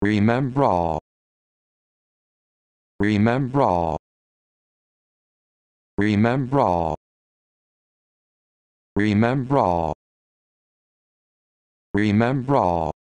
Remember all. Remember all. Remember all. Remember all. Remember all.